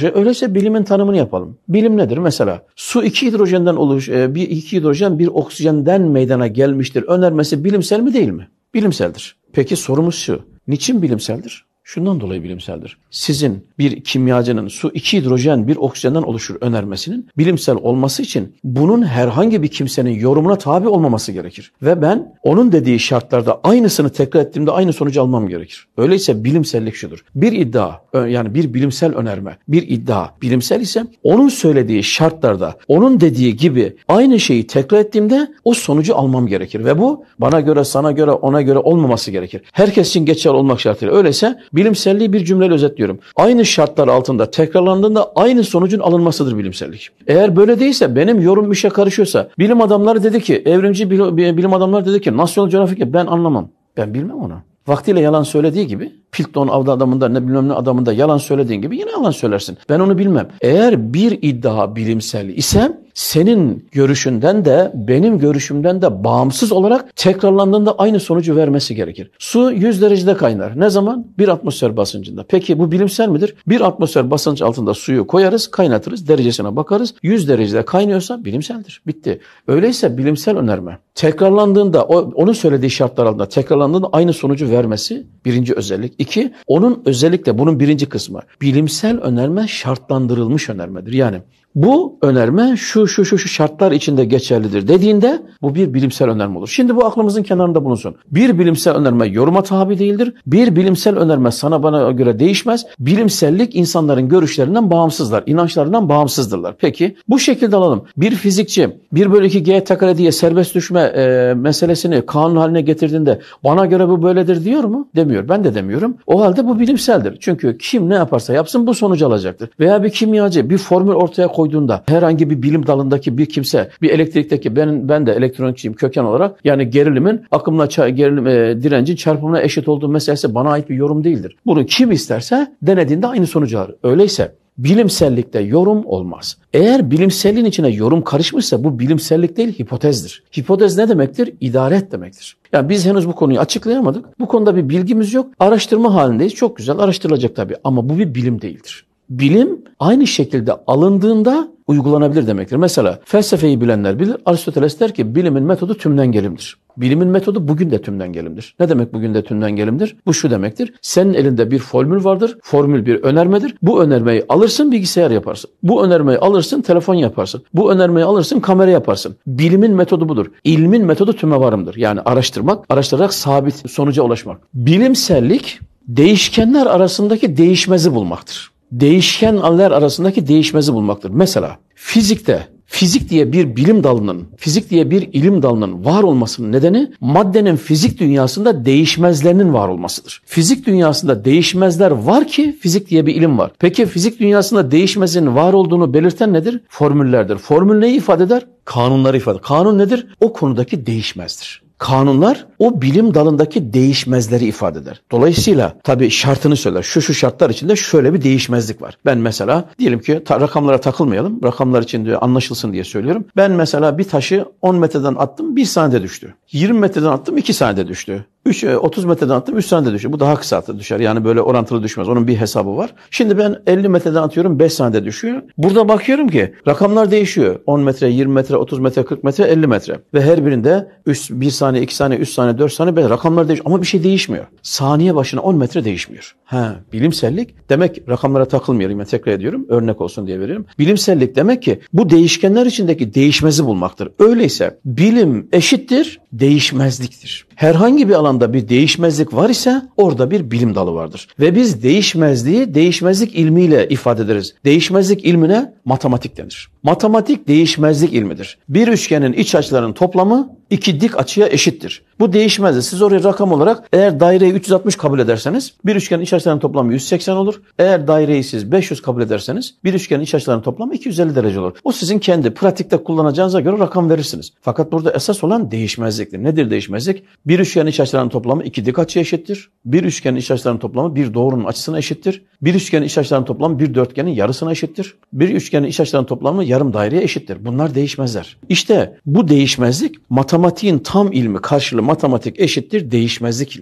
Şey, öyleyse bilimin tanımını yapalım. Bilim nedir? Mesela su iki hidrojenden oluş, e, bir iki hidrojen bir oksijenden meydana gelmiştir. Önermesi bilimsel mi değil mi? Bilimseldir. Peki sorumuz şu. Niçin bilimseldir? Şundan dolayı bilimseldir. Sizin bir kimyacının su iki hidrojen bir oksijenden oluşur önermesinin bilimsel olması için bunun herhangi bir kimsenin yorumuna tabi olmaması gerekir. Ve ben onun dediği şartlarda aynısını tekrar ettiğimde aynı sonucu almam gerekir. Öyleyse bilimsellik şudur. Bir iddia yani bir bilimsel önerme, bir iddia bilimsel ise onun söylediği şartlarda onun dediği gibi aynı şeyi tekrar ettiğimde o sonucu almam gerekir. Ve bu bana göre, sana göre, ona göre olmaması gerekir. Herkes için geçerli olmak şartıyla. Öyleyse Bilimselliği bir cümleyle özetliyorum. Aynı şartlar altında tekrarlandığında aynı sonucun alınmasıdır bilimsellik. Eğer böyle değilse benim yorum işe karışıyorsa bilim adamları dedi ki evrimci bilim adamları dedi ki National Geographic ben anlamam. Ben bilmem onu. Vaktiyle yalan söylediği gibi Pilton adamında ne bilmem ne adamında yalan söylediğin gibi yine yalan söylersin. Ben onu bilmem. Eğer bir iddia bilimsel ise senin görüşünden de benim görüşümden de bağımsız olarak tekrarlandığında aynı sonucu vermesi gerekir. Su 100 derecede kaynar. Ne zaman? Bir atmosfer basıncında. Peki bu bilimsel midir? Bir atmosfer basınç altında suyu koyarız, kaynatırız, derecesine bakarız. 100 derecede kaynıyorsa bilimseldir. Bitti. Öyleyse bilimsel önerme tekrarlandığında o, onun söylediği şartlar altında tekrarlandığında aynı sonucu vermesi birinci özellik. İki, onun özellikle bunun birinci kısmı bilimsel önerme şartlandırılmış önermedir. Yani bu önerme şu şu şu şu şartlar içinde geçerlidir dediğinde bu bir bilimsel önerme olur. Şimdi bu aklımızın kenarında bulunsun. Bir bilimsel önerme yoruma tabi değildir. Bir bilimsel önerme sana bana göre değişmez. Bilimsellik insanların görüşlerinden bağımsızlar, inançlarından bağımsızdırlar. Peki bu şekilde alalım. Bir fizikçi 1 bölü 2 G takare diye serbest düşme e, meselesini kanun haline getirdiğinde bana göre bu böyledir diyor mu? Demiyor. Ben de demiyorum. O halde bu bilimseldir. Çünkü kim ne yaparsa yapsın bu sonucu alacaktır. Veya bir kimyacı bir formül ortaya koy koyduğunda herhangi bir bilim dalındaki bir kimse bir elektrikteki ben ben de elektronikçiyim köken olarak yani gerilimin akımla gerilim e, direncin çarpımına eşit olduğu meselesi bana ait bir yorum değildir. Bunu kim isterse denediğinde aynı sonucu alır. Öyleyse bilimsellikte yorum olmaz. Eğer bilimselliğin içine yorum karışmışsa bu bilimsellik değil hipotezdir. Hipotez ne demektir? İdaret demektir. Yani biz henüz bu konuyu açıklayamadık. Bu konuda bir bilgimiz yok. Araştırma halindeyiz. Çok güzel araştırılacak tabii ama bu bir bilim değildir bilim aynı şekilde alındığında uygulanabilir demektir. Mesela felsefeyi bilenler bilir. Aristoteles der ki bilimin metodu tümden gelimdir. Bilimin metodu bugün de tümden gelimdir. Ne demek bugün de tümden gelimdir? Bu şu demektir. Senin elinde bir formül vardır. Formül bir önermedir. Bu önermeyi alırsın bilgisayar yaparsın. Bu önermeyi alırsın telefon yaparsın. Bu önermeyi alırsın kamera yaparsın. Bilimin metodu budur. İlmin metodu tüme varımdır. Yani araştırmak, araştırarak sabit sonuca ulaşmak. Bilimsellik değişkenler arasındaki değişmezi bulmaktır değişken aller arasındaki değişmezi bulmaktır. Mesela fizikte fizik diye bir bilim dalının, fizik diye bir ilim dalının var olmasının nedeni maddenin fizik dünyasında değişmezlerinin var olmasıdır. Fizik dünyasında değişmezler var ki fizik diye bir ilim var. Peki fizik dünyasında değişmezin var olduğunu belirten nedir? Formüllerdir. Formül neyi ifade eder? Kanunları ifade eder. Kanun nedir? O konudaki değişmezdir kanunlar o bilim dalındaki değişmezleri ifade eder. Dolayısıyla tabii şartını söyler. Şu şu şartlar içinde şöyle bir değişmezlik var. Ben mesela diyelim ki ta, rakamlara takılmayalım. Rakamlar için diyor anlaşılsın diye söylüyorum. Ben mesela bir taşı 10 metreden attım 1 saniyede düştü. 20 metreden attım 2 saniyede düştü. 3, 30 e, metreden attım 3 saniyede düştü. Bu daha kısa düşer. Yani böyle orantılı düşmez. Onun bir hesabı var. Şimdi ben 50 metreden atıyorum 5 saniyede düşüyor. Burada bakıyorum ki rakamlar değişiyor. 10 metre, 20 metre, 30 metre, 40 metre, 50 metre. Ve her birinde üst 1 saniye saniye, 2 saniye, 3 saniye, 4 saniye böyle rakamlar değişiyor ama bir şey değişmiyor. Saniye başına 10 metre değişmiyor. Ha, bilimsellik demek rakamlara takılmayalım yani tekrar ediyorum örnek olsun diye veriyorum. Bilimsellik demek ki bu değişkenler içindeki değişmezi bulmaktır. Öyleyse bilim eşittir değişmezliktir. Herhangi bir alanda bir değişmezlik var ise orada bir bilim dalı vardır. Ve biz değişmezliği değişmezlik ilmiyle ifade ederiz. Değişmezlik ilmine matematik denir. Matematik değişmezlik ilmidir. Bir üçgenin iç açılarının toplamı iki dik açıya eşittir. Bu değişmez. Siz oraya rakam olarak eğer daireyi 360 kabul ederseniz bir üçgenin iç açılarının toplamı 180 olur. Eğer daireyi siz 500 kabul ederseniz bir üçgenin iç açılarının toplamı 250 derece olur. O sizin kendi pratikte kullanacağınıza göre rakam verirsiniz. Fakat burada esas olan değişmezliktir. Nedir değişmezlik? Bir üçgenin iç açılarının toplamı iki dik açıya eşittir. Bir üçgenin iç açılarının toplamı bir doğrunun açısına eşittir. Bir üçgenin iç açılarının toplamı bir dörtgenin yarısına eşittir. Bir üçgenin iç açılarının toplamı yarım daireye eşittir. Bunlar değişmezler. İşte bu değişmezlik matematiğin tam ilmi karşılığı matematik eşittir değişmezlik